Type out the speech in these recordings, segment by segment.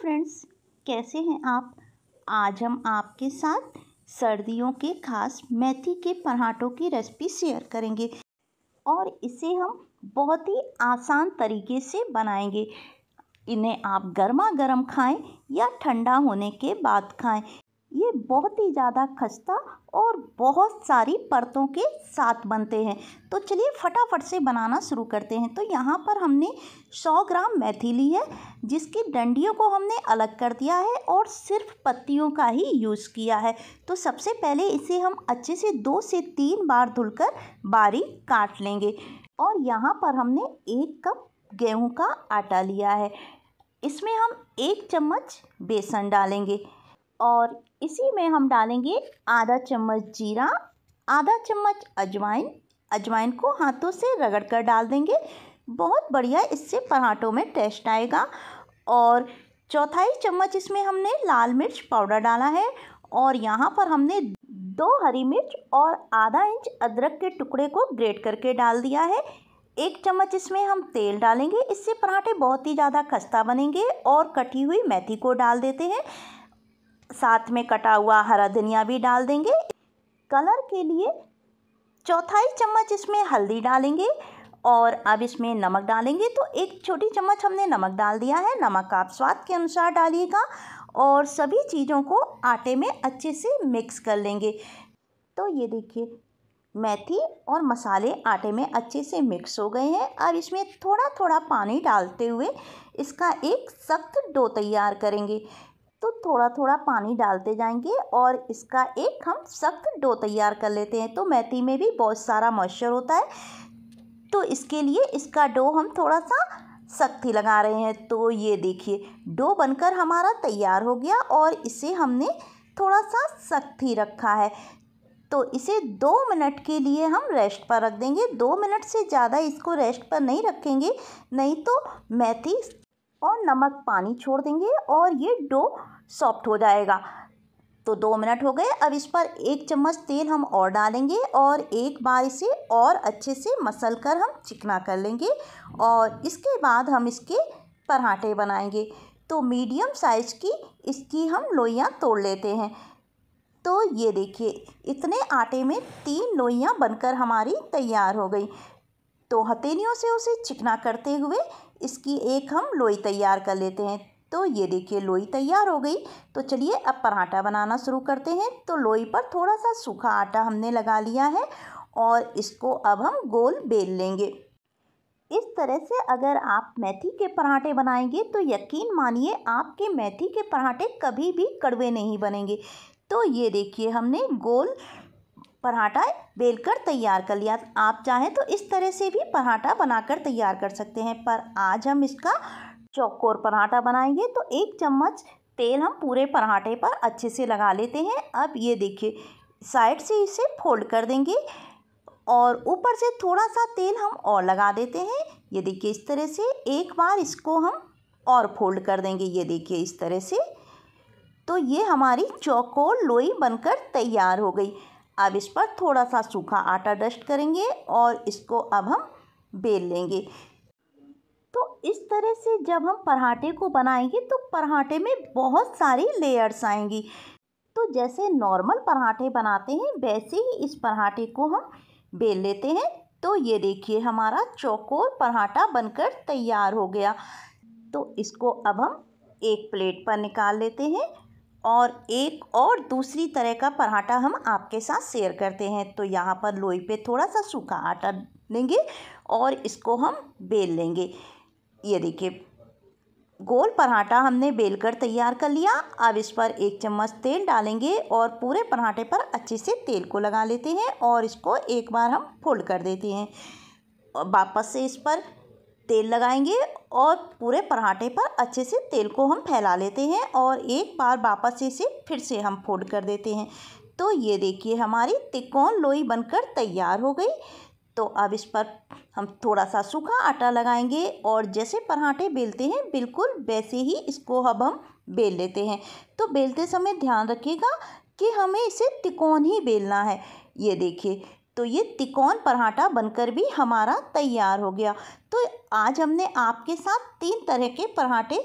friends कैसे हैं आप आज हम आपके साथ सर्दियों के खास मेथी के पराठों की रेसिपी शेयर करेंगे और इसे हम बहुत ही आसान तरीके से बनाएंगे इन्हें आप गर्मा गर्म खाएँ या ठंडा होने के बाद खाएं ये बहुत ही ज़्यादा खस्ता और बहुत सारी परतों के साथ बनते हैं तो चलिए फटाफट से बनाना शुरू करते हैं तो यहाँ पर हमने 100 ग्राम मेथी ली है जिसकी डंडियों को हमने अलग कर दिया है और सिर्फ पत्तियों का ही यूज़ किया है तो सबसे पहले इसे हम अच्छे से दो से तीन बार धुलकर बारीक काट लेंगे और यहाँ पर हमने एक कप गेहूँ का आटा लिया है इसमें हम एक चम्मच बेसन डालेंगे और इसी में हम डालेंगे आधा चम्मच जीरा आधा चम्मच अजवाइन अजवाइन को हाथों से रगड़ कर डाल देंगे बहुत बढ़िया इससे पराठों में टेस्ट आएगा और चौथाई चम्मच इसमें हमने लाल मिर्च पाउडर डाला है और यहाँ पर हमने दो हरी मिर्च और आधा इंच अदरक के टुकड़े को ग्रेट करके डाल दिया है एक चम्मच इसमें हम तेल डालेंगे इससे पराठे बहुत ही ज़्यादा खस्ता बनेंगे और कटी हुई मेथी को डाल देते हैं साथ में कटा हुआ हरा धनिया भी डाल देंगे कलर के लिए चौथाई चम्मच इसमें हल्दी डालेंगे और अब इसमें नमक डालेंगे तो एक छोटी चम्मच हमने नमक डाल दिया है नमक आप स्वाद के अनुसार डालिएगा और सभी चीज़ों को आटे में अच्छे से मिक्स कर लेंगे तो ये देखिए मेथी और मसाले आटे में अच्छे से मिक्स हो गए हैं अब इसमें थोड़ा थोड़ा पानी डालते हुए इसका एक सख्त डो तैयार करेंगे थोड़ा थोड़ा पानी डालते जाएंगे और इसका एक हम सख्त डो तैयार कर लेते हैं तो मेथी में भी बहुत सारा मॉइस्चर होता है तो इसके लिए इसका डो हम थोड़ा सा सख्ती लगा रहे हैं तो ये देखिए डो बनकर हमारा तैयार हो गया और इसे हमने थोड़ा सा सख्ती रखा है तो इसे दो मिनट के लिए हम रेस्ट पर रख देंगे दो मिनट से ज़्यादा इसको रेस्ट पर नहीं रखेंगे नहीं तो मेथी और नमक पानी छोड़ देंगे और ये डो सॉफ्ट हो जाएगा तो दो मिनट हो गए अब इस पर एक चम्मच तेल हम और डालेंगे और एक बार इसे और अच्छे से मसल कर हम चिकना कर लेंगे और इसके बाद हम इसके पराठे बनाएंगे तो मीडियम साइज़ की इसकी हम लोइयाँ तोड़ लेते हैं तो ये देखिए इतने आटे में तीन लोइयाँ बनकर हमारी तैयार हो गई तो हथेलियों से उसे चिकना करते हुए इसकी एक हम लोई तैयार कर लेते हैं तो ये देखिए लोई तैयार हो गई तो चलिए अब पराठा बनाना शुरू करते हैं तो लोई पर थोड़ा सा सूखा आटा हमने लगा लिया है और इसको अब हम गोल बेल लेंगे इस तरह से अगर आप मेथी के पराठे बनाएंगे तो यकीन मानिए आपके मेथी के पराठे कभी भी कड़वे नहीं बनेंगे तो ये देखिए हमने गोल पराठा बेलकर तैयार कर लिया आप चाहें तो इस तरह से भी पराठा बनाकर तैयार कर सकते हैं पर आज हम इसका चौकोर पराठा बनाएंगे तो एक चम्मच तेल हम पूरे पराठे पर अच्छे से लगा लेते हैं अब ये देखिए साइड से इसे फोल्ड कर देंगे और ऊपर से थोड़ा सा तेल हम और लगा देते हैं ये देखिए इस तरह से एक बार इसको हम और फोल्ड कर देंगे ये देखिए इस तरह से तो ये हमारी चौकोर लोई बनकर तैयार हो गई अब इस पर थोड़ा सा सूखा आटा डस्ट करेंगे और इसको अब हम बेल लेंगे तो इस तरह से जब हम पराठे को बनाएंगे तो पराठे में बहुत सारी लेयर्स आएंगी तो जैसे नॉर्मल पराठे बनाते हैं वैसे ही इस पराठे को हम बेल लेते हैं तो ये देखिए हमारा चौकोर पराठा बनकर तैयार हो गया तो इसको अब हम एक प्लेट पर निकाल लेते हैं और एक और दूसरी तरह का पराठा हम आपके साथ शेयर करते हैं तो यहाँ पर लोई पे थोड़ा सा सूखा आटा लेंगे और इसको हम बेल लेंगे ये देखिए गोल पराठा हमने बेलकर तैयार कर लिया अब इस पर एक चम्मच तेल डालेंगे और पूरे पराठे पर अच्छे से तेल को लगा लेते हैं और इसको एक बार हम फोल्ड कर देते हैं वापस से इस पर तेल लगाएंगे और पूरे पराठे पर अच्छे से तेल को हम फैला लेते हैं और एक बार वापस इसे फिर से हम फोल्ड कर देते हैं तो ये देखिए हमारी तिकोन लोई बनकर तैयार हो गई तो अब इस पर हम थोड़ा सा सूखा आटा लगाएंगे और जैसे पराठे बेलते हैं बिल्कुल वैसे ही इसको अब हम बेल लेते हैं तो बेलते समय ध्यान रखिएगा कि हमें इसे तिकोन ही बेलना है ये देखिए तो ये तिकोन पराठा बनकर भी हमारा तैयार हो गया तो आज हमने आपके साथ तीन तरह के पराठे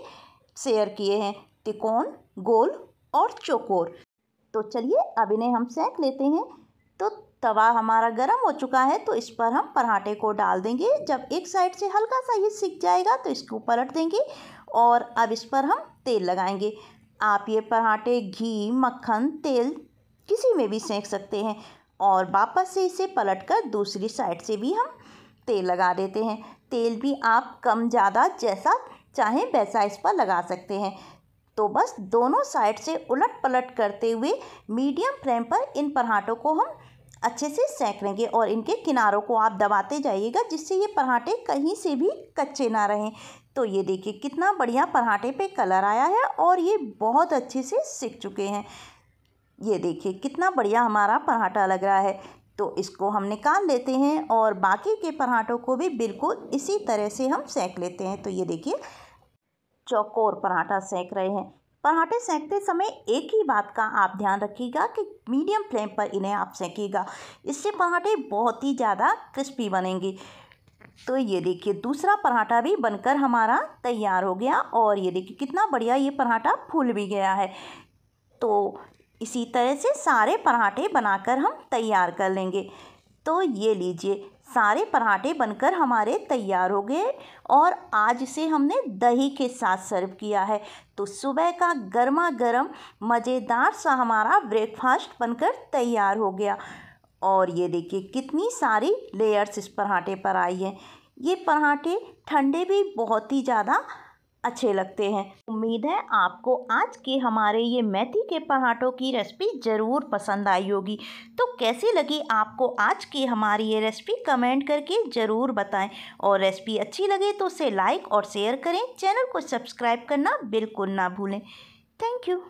शेयर किए हैं तिकोन गोल और चौकोर तो चलिए अब इन्हें हम सेक लेते हैं तो तवा हमारा गर्म हो चुका है तो इस पर हम पराठे को डाल देंगे जब एक साइड से हल्का सा ये सिक जाएगा तो इसको पलट देंगे और अब इस पर हम तेल लगाएंगे आप ये पराठे घी मक्खन तेल किसी में भी सेंक सकते हैं और वापस से इसे पलटकर दूसरी साइड से भी हम तेल लगा देते हैं तेल भी आप कम ज़्यादा जैसा चाहें वैसा इस पर लगा सकते हैं तो बस दोनों साइड से उलट पलट करते हुए मीडियम फ्लेम पर इन पराठों को हम अच्छे से सेक लेंगे और इनके किनारों को आप दबाते जाइएगा जिससे ये पराठे कहीं से भी कच्चे ना रहें तो ये देखिए कितना बढ़िया पराठे पे कलर आया है और ये बहुत अच्छे से सिक चुके हैं ये देखिए कितना बढ़िया हमारा पराठा लग रहा है तो इसको हम निकाल लेते हैं और बाकी के पराठों को भी बिल्कुल इसी तरह से हम सेक लेते हैं तो ये देखिए चौकोर पराठा सेक रहे हैं पराठे सेकते समय एक ही बात का आप ध्यान रखिएगा कि मीडियम फ्लेम पर इन्हें आप सेकिएगा इससे पराठे बहुत ही ज़्यादा क्रिस्पी बनेंगे तो ये देखिए दूसरा पराठा भी बनकर हमारा तैयार हो गया और ये देखिए कितना बढ़िया ये पराठा फूल भी गया है तो इसी तरह से सारे पराठे बनाकर हम तैयार कर लेंगे तो ये लीजिए सारे पराठे बनकर हमारे तैयार हो गए और आज से हमने दही के साथ सर्व किया है तो सुबह का गर्मा गर्म मज़ेदार सा हमारा ब्रेकफास्ट बनकर तैयार हो गया और ये देखिए कितनी सारी लेयर्स इस पराठे पर आई हैं ये पराठे ठंडे भी बहुत ही ज़्यादा अच्छे लगते हैं उम्मीद है आपको आज के हमारे ये मेथी के पराठों की रेसिपी ज़रूर पसंद आई होगी तो कैसी लगी आपको आज की हमारी ये रेसिपी कमेंट करके ज़रूर बताएं और रेसिपी अच्छी लगे तो उसे लाइक और शेयर करें चैनल को सब्सक्राइब करना बिल्कुल ना भूलें थैंक यू